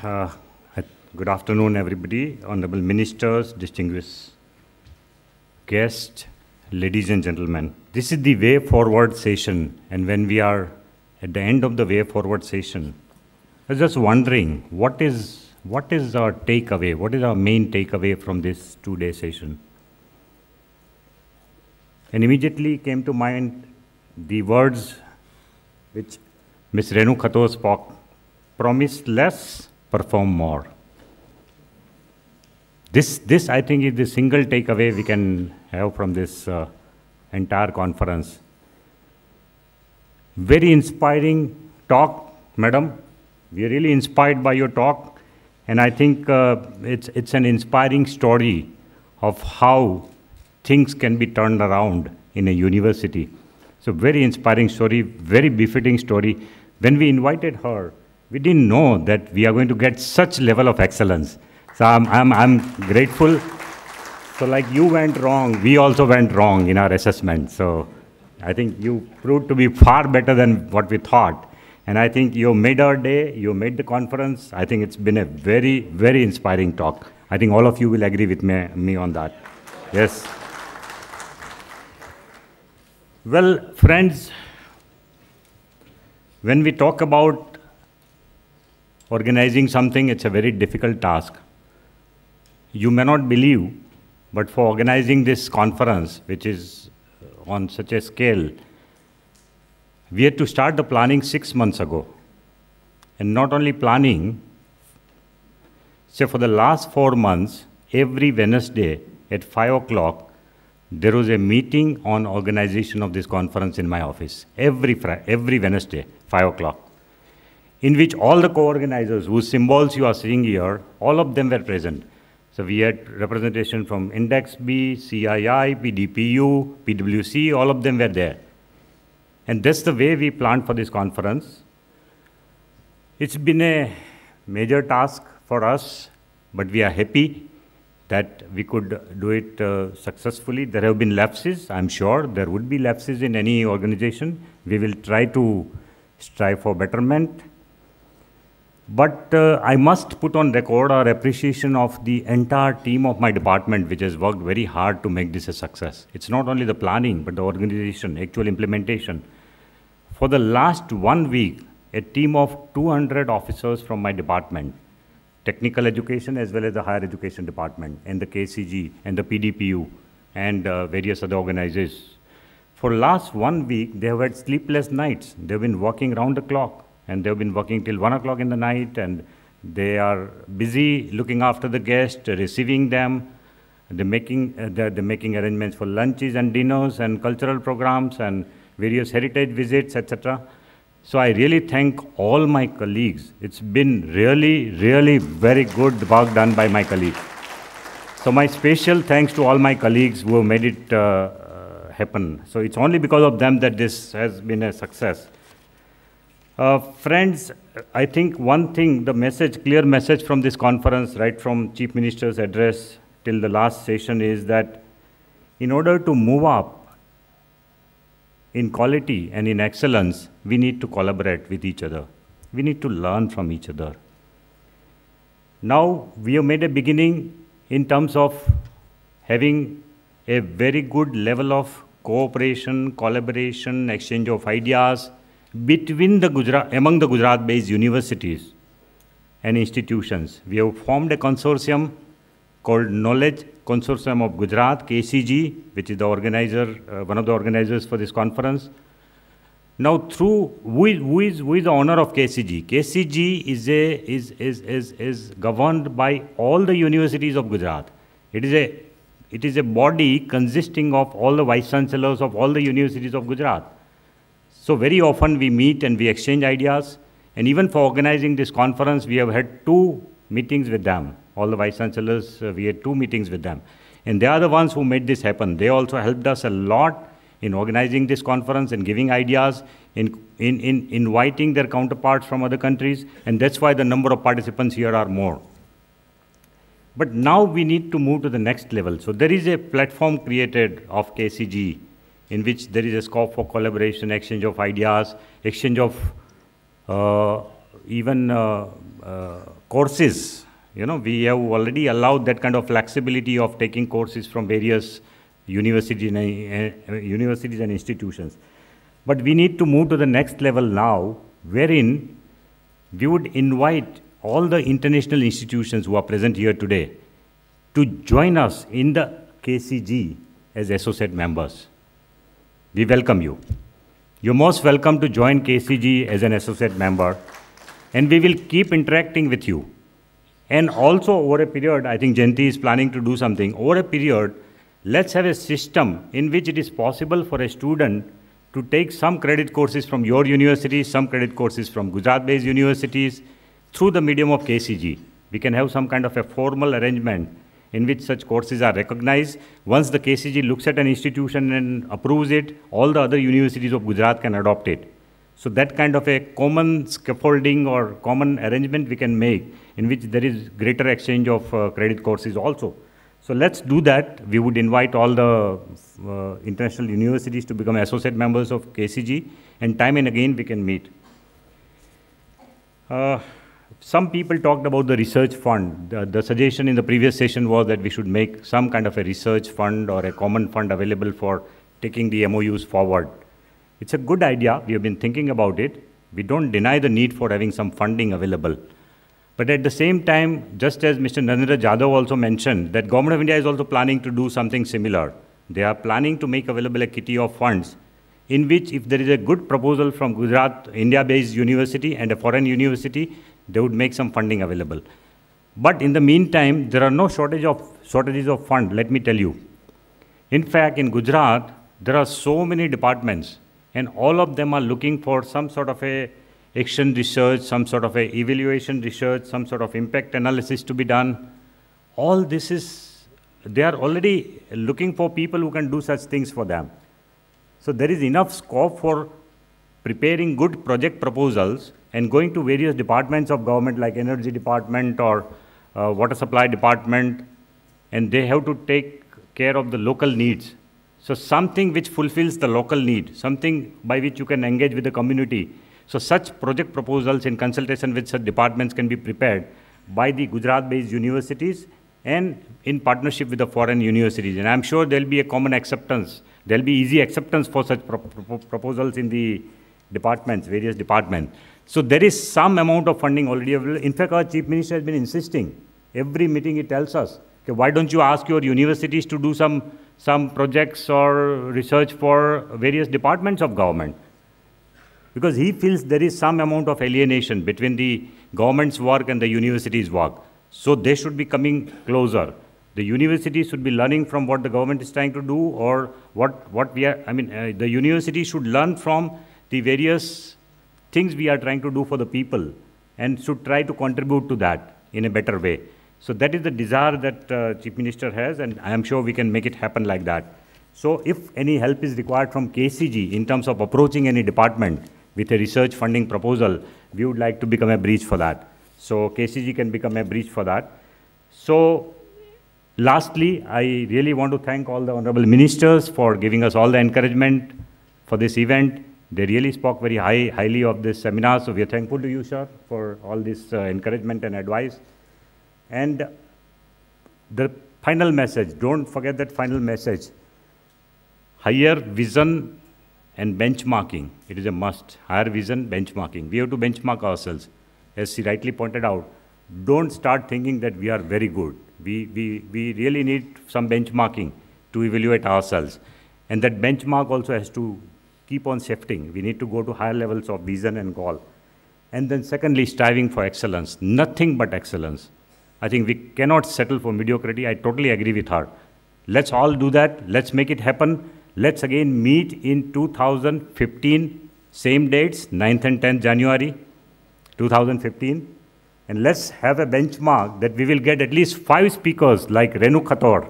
Uh, good afternoon, everybody, honorable ministers, distinguished guests, ladies and gentlemen. This is the way forward session, and when we are at the end of the way forward session, I was just wondering what is what is our takeaway? What is our main takeaway from this two-day session? And immediately came to mind the words which Ms. Renu Khato spoke, promise less perform more. This, this I think, is the single takeaway we can have from this uh, entire conference. Very inspiring talk, madam. We are really inspired by your talk, and I think uh, it's, it's an inspiring story of how things can be turned around in a university. So very inspiring story, very befitting story. When we invited her, we didn't know that we are going to get such level of excellence. So I'm, I'm, I'm grateful. So like you went wrong, we also went wrong in our assessment. So I think you proved to be far better than what we thought. And I think you made our day, you made the conference. I think it's been a very, very inspiring talk. I think all of you will agree with me, me on that. Yes. Well, friends, when we talk about organizing something, it's a very difficult task. You may not believe, but for organizing this conference, which is uh, on such a scale, we had to start the planning six months ago. And not only planning, so for the last four months, every Wednesday at 5 o'clock, there was a meeting on organization of this conference in my office. Every, every Wednesday, 5 o'clock in which all the co-organizers whose symbols you are seeing here, all of them were present. So we had representation from Index B, CII, PDPU, PWC, all of them were there. And that's the way we planned for this conference. It's been a major task for us, but we are happy that we could do it uh, successfully. There have been lapses, I'm sure. There would be lapses in any organization. We will try to strive for betterment but uh, I must put on record our appreciation of the entire team of my department, which has worked very hard to make this a success. It's not only the planning, but the organization, actual implementation. For the last one week, a team of 200 officers from my department, technical education as well as the higher education department, and the KCG, and the PDPU, and uh, various other organizations. For last one week, they have had sleepless nights. They've been working round the clock and they've been working till 1 o'clock in the night, and they are busy looking after the guests, receiving them. They're making, uh, they're, they're making arrangements for lunches and dinners and cultural programs and various heritage visits, etc. So I really thank all my colleagues. It's been really, really very good work done by my colleagues. So my special thanks to all my colleagues who have made it uh, uh, happen. So it's only because of them that this has been a success. Uh, friends, I think one thing, the message, clear message from this conference, right from Chief Minister's address till the last session is that in order to move up in quality and in excellence, we need to collaborate with each other. We need to learn from each other. Now, we have made a beginning in terms of having a very good level of cooperation, collaboration, exchange of ideas, between the Gujarat, among the Gujarat-based universities and institutions. We have formed a consortium called Knowledge Consortium of Gujarat, KCG, which is the organizer, uh, one of the organizers for this conference. Now, through who is, who is, who is the owner of KCG? KCG is, a, is, is, is, is governed by all the universities of Gujarat. It is a it is a body consisting of all the vice chancellors of all the universities of Gujarat. So very often we meet and we exchange ideas. And even for organizing this conference, we have had two meetings with them. All the vice chancellors, uh, we had two meetings with them. And they are the ones who made this happen. They also helped us a lot in organizing this conference and giving ideas, in, in, in inviting their counterparts from other countries. And that's why the number of participants here are more. But now we need to move to the next level. So there is a platform created of KCG in which there is a scope for collaboration, exchange of ideas, exchange of uh, even uh, uh, courses. You know, we have already allowed that kind of flexibility of taking courses from various universities and, uh, universities and institutions. But we need to move to the next level now, wherein we would invite all the international institutions who are present here today to join us in the KCG as associate members. We welcome you. You're most welcome to join KCG as an associate member, and we will keep interacting with you. And also, over a period, I think Jenti is planning to do something. Over a period, let's have a system in which it is possible for a student to take some credit courses from your university, some credit courses from Gujarat-based universities, through the medium of KCG. We can have some kind of a formal arrangement in which such courses are recognized. Once the KCG looks at an institution and approves it, all the other universities of Gujarat can adopt it. So that kind of a common scaffolding or common arrangement we can make in which there is greater exchange of uh, credit courses also. So let's do that. We would invite all the uh, international universities to become associate members of KCG and time and again we can meet. Uh, some people talked about the research fund. The, the, suggestion in the previous session was that we should make some kind of a research fund or a common fund available for taking the MOUs forward. It's a good idea. We have been thinking about it. We don't deny the need for having some funding available. But at the same time, just as Mr. Narendra Jadhav also mentioned, that Government of India is also planning to do something similar. They are planning to make available a kitty of funds in which if there is a good proposal from Gujarat, India-based university and a foreign university, they would make some funding available. But in the meantime, there are no shortage of shortages of fund, let me tell you. In fact, in Gujarat, there are so many departments and all of them are looking for some sort of a action research, some sort of a evaluation research, some sort of impact analysis to be done. All this is, they are already looking for people who can do such things for them. So there is enough scope for preparing good project proposals and going to various departments of government like energy department or uh, water supply department and they have to take care of the local needs. So something which fulfills the local need, something by which you can engage with the community. So such project proposals in consultation with such departments can be prepared by the Gujarat-based universities and in partnership with the foreign universities. And I'm sure there'll be a common acceptance. There'll be easy acceptance for such pro pro proposals in the departments, various departments. So there is some amount of funding already available. In fact, our chief minister has been insisting. Every meeting he tells us, okay, why don't you ask your universities to do some, some projects or research for various departments of government? Because he feels there is some amount of alienation between the government's work and the university's work. So they should be coming closer. The university should be learning from what the government is trying to do or what, what we are, I mean, uh, the university should learn from the various things we are trying to do for the people and should try to contribute to that in a better way. So that is the desire that uh, Chief Minister has, and I am sure we can make it happen like that. So if any help is required from KCG in terms of approaching any department with a research funding proposal, we would like to become a bridge for that. So KCG can become a bridge for that. So lastly, I really want to thank all the honorable ministers for giving us all the encouragement for this event. They really spoke very high, highly of this seminar, so we are thankful to you, sir, for all this uh, encouragement and advice. And the final message, don't forget that final message. Higher vision and benchmarking, it is a must. Higher vision, benchmarking. We have to benchmark ourselves. As she rightly pointed out, don't start thinking that we are very good. We, we, we really need some benchmarking to evaluate ourselves. And that benchmark also has to keep on shifting. We need to go to higher levels of vision and goal. And then secondly, striving for excellence, nothing but excellence. I think we cannot settle for mediocrity. I totally agree with her. Let's all do that. Let's make it happen. Let's again meet in 2015, same dates, 9th and 10th January 2015. And let's have a benchmark that we will get at least five speakers like Renu Khator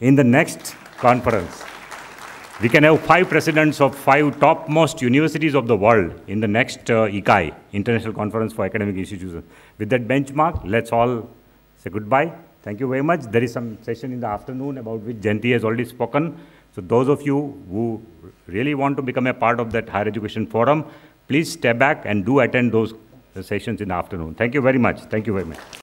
in the next conference. We can have five presidents of five topmost universities of the world in the next uh, ICAI, International Conference for Academic Institutions. With that benchmark, let's all say goodbye. Thank you very much. There is some session in the afternoon about which Jenti has already spoken. So those of you who really want to become a part of that higher education forum, please step back and do attend those sessions in the afternoon. Thank you very much. Thank you very much.